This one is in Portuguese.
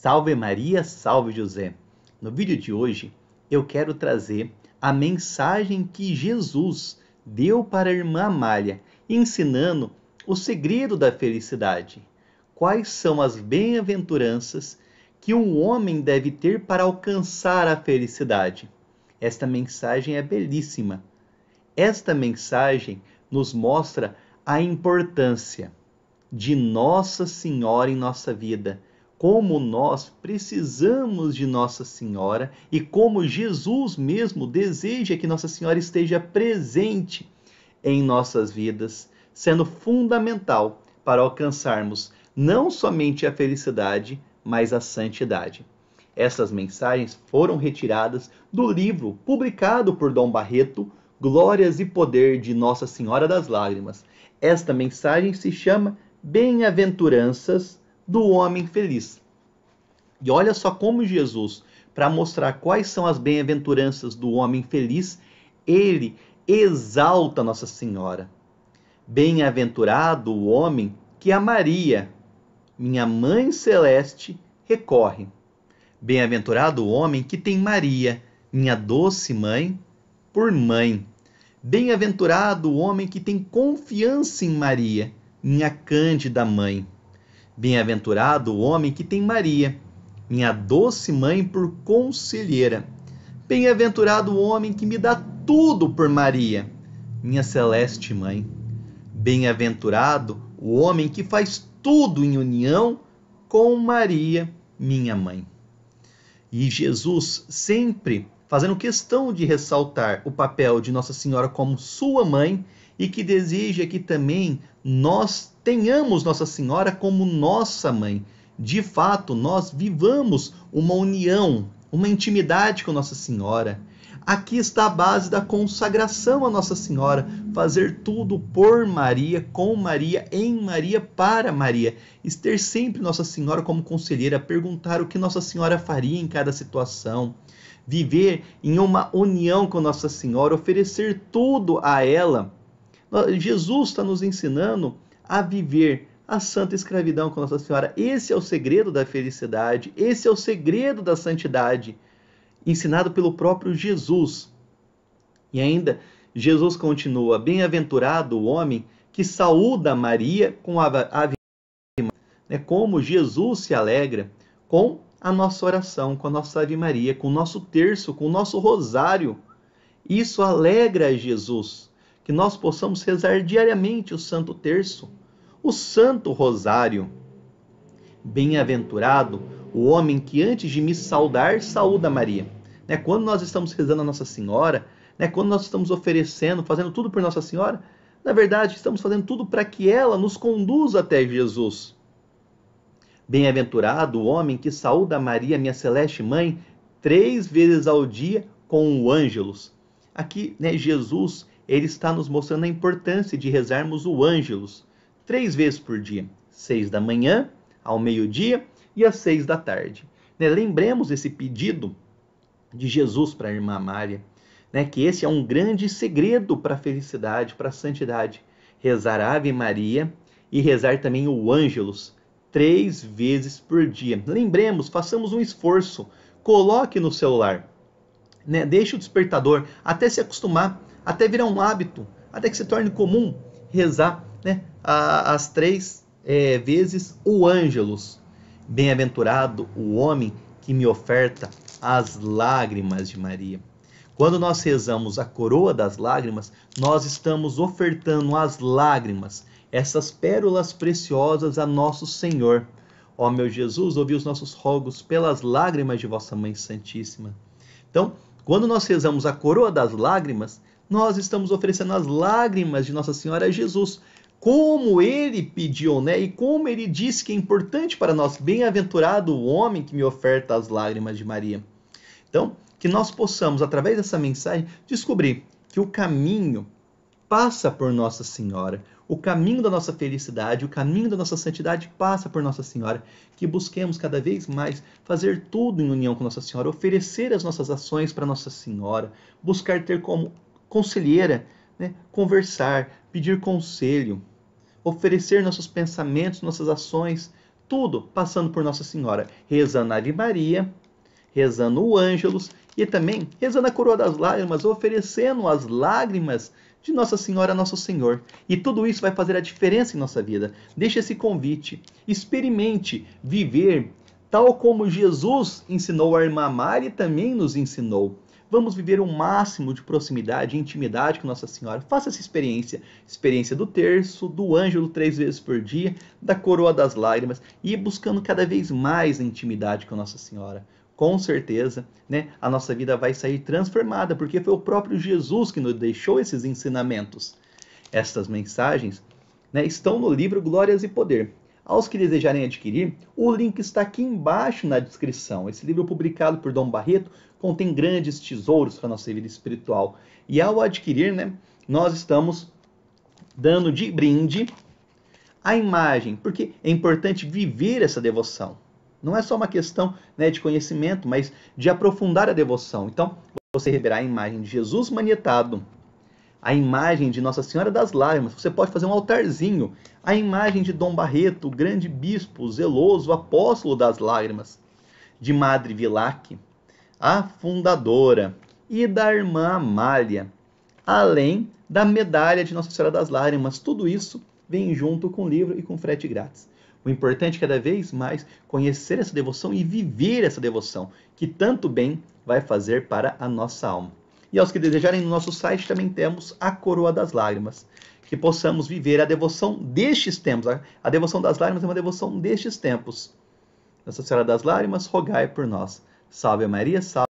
Salve Maria, salve José. No vídeo de hoje, eu quero trazer a mensagem que Jesus deu para a irmã Amália, ensinando o segredo da felicidade. Quais são as bem-aventuranças que um homem deve ter para alcançar a felicidade? Esta mensagem é belíssima. Esta mensagem nos mostra a importância de Nossa Senhora em nossa vida como nós precisamos de Nossa Senhora e como Jesus mesmo deseja que Nossa Senhora esteja presente em nossas vidas, sendo fundamental para alcançarmos não somente a felicidade, mas a santidade. Essas mensagens foram retiradas do livro publicado por Dom Barreto, Glórias e Poder de Nossa Senhora das Lágrimas. Esta mensagem se chama Bem-aventuranças do homem feliz. E olha só como Jesus, para mostrar quais são as bem-aventuranças do homem feliz, ele exalta Nossa Senhora. Bem-aventurado o homem que a Maria, minha mãe celeste, recorre. Bem-aventurado o homem que tem Maria, minha doce mãe, por mãe. Bem-aventurado o homem que tem confiança em Maria, minha cândida mãe. Bem-aventurado o homem que tem Maria, minha doce mãe, por conselheira. Bem-aventurado o homem que me dá tudo por Maria, minha celeste mãe. Bem-aventurado o homem que faz tudo em união com Maria, minha mãe. E Jesus sempre fazendo questão de ressaltar o papel de Nossa Senhora como sua mãe e que deseja que também nós tenhamos Nossa Senhora como nossa mãe. De fato, nós vivamos uma união, uma intimidade com Nossa Senhora. Aqui está a base da consagração a Nossa Senhora, fazer tudo por Maria, com Maria, em Maria, para Maria. Ter sempre Nossa Senhora como conselheira, perguntar o que Nossa Senhora faria em cada situação. Viver em uma união com Nossa Senhora, oferecer tudo a ela Jesus está nos ensinando a viver a santa escravidão com Nossa Senhora. Esse é o segredo da felicidade, esse é o segredo da santidade, ensinado pelo próprio Jesus. E ainda, Jesus continua: Bem-aventurado o homem que saúda Maria com a ave. Né, como Jesus se alegra com a nossa oração, com a nossa Ave Maria, com o nosso terço, com o nosso rosário. Isso alegra Jesus que nós possamos rezar diariamente o Santo Terço, o Santo Rosário. Bem-aventurado o homem que antes de me saudar, saúda Maria. Né? Quando nós estamos rezando a Nossa Senhora, né? quando nós estamos oferecendo, fazendo tudo por Nossa Senhora, na verdade estamos fazendo tudo para que ela nos conduza até Jesus. Bem-aventurado o homem que saúda Maria, minha celeste mãe, três vezes ao dia com o ângelos. Aqui, né, Jesus ele está nos mostrando a importância de rezarmos o Ângelus três vezes por dia: seis da manhã, ao meio-dia e às seis da tarde. Né? Lembremos esse pedido de Jesus para a irmã Maria, né? que esse é um grande segredo para a felicidade, para a santidade. Rezar a Ave Maria e rezar também o Ângelus três vezes por dia. Lembremos, façamos um esforço, coloque no celular né? Deixe o despertador até se acostumar, até virar um hábito, até que se torne comum rezar, né? as três é, vezes o Ângelus. Bem-aventurado o homem que me oferta as lágrimas de Maria. Quando nós rezamos a coroa das lágrimas, nós estamos ofertando as lágrimas, essas pérolas preciosas a nosso Senhor. Ó meu Jesus, ouvi os nossos rogos pelas lágrimas de vossa Mãe Santíssima. Então, quando nós rezamos a coroa das lágrimas, nós estamos oferecendo as lágrimas de Nossa Senhora a Jesus, como ele pediu, né? E como ele disse que é importante para nós, bem-aventurado o homem que me oferta as lágrimas de Maria. Então, que nós possamos, através dessa mensagem, descobrir que o caminho passa por Nossa Senhora. O caminho da nossa felicidade, o caminho da nossa santidade passa por Nossa Senhora. Que busquemos cada vez mais fazer tudo em união com Nossa Senhora, oferecer as nossas ações para Nossa Senhora, buscar ter como conselheira, né, conversar, pedir conselho, oferecer nossos pensamentos, nossas ações, tudo passando por Nossa Senhora, rezando a Ave Maria, rezando o Ângelus e também rezando a Coroa das Lágrimas, oferecendo as lágrimas de Nossa Senhora, Nosso Senhor. E tudo isso vai fazer a diferença em nossa vida. Deixe esse convite, experimente viver tal como Jesus ensinou a irmã Mari também nos ensinou. Vamos viver o um máximo de proximidade e intimidade com Nossa Senhora. Faça essa experiência. Experiência do terço, do ângelo três vezes por dia, da coroa das lágrimas e ir buscando cada vez mais intimidade com Nossa Senhora com certeza, né, a nossa vida vai sair transformada, porque foi o próprio Jesus que nos deixou esses ensinamentos. Estas mensagens né, estão no livro Glórias e Poder. Aos que desejarem adquirir, o link está aqui embaixo na descrição. Esse livro publicado por Dom Barreto contém grandes tesouros para a nossa vida espiritual. E ao adquirir, né, nós estamos dando de brinde a imagem, porque é importante viver essa devoção. Não é só uma questão né, de conhecimento, mas de aprofundar a devoção. Então, você reverá a imagem de Jesus manietado, a imagem de Nossa Senhora das Lágrimas, você pode fazer um altarzinho, a imagem de Dom Barreto, grande bispo, zeloso, apóstolo das lágrimas, de Madre Vilac, a fundadora, e da irmã Amália, além da medalha de Nossa Senhora das Lágrimas. Tudo isso vem junto com o livro e com frete grátis. O importante é cada vez mais conhecer essa devoção e viver essa devoção, que tanto bem vai fazer para a nossa alma. E aos que desejarem, no nosso site também temos a Coroa das Lágrimas, que possamos viver a devoção destes tempos. A devoção das lágrimas é uma devoção destes tempos. Nossa Senhora das Lágrimas, rogai por nós. Salve Maria, salve.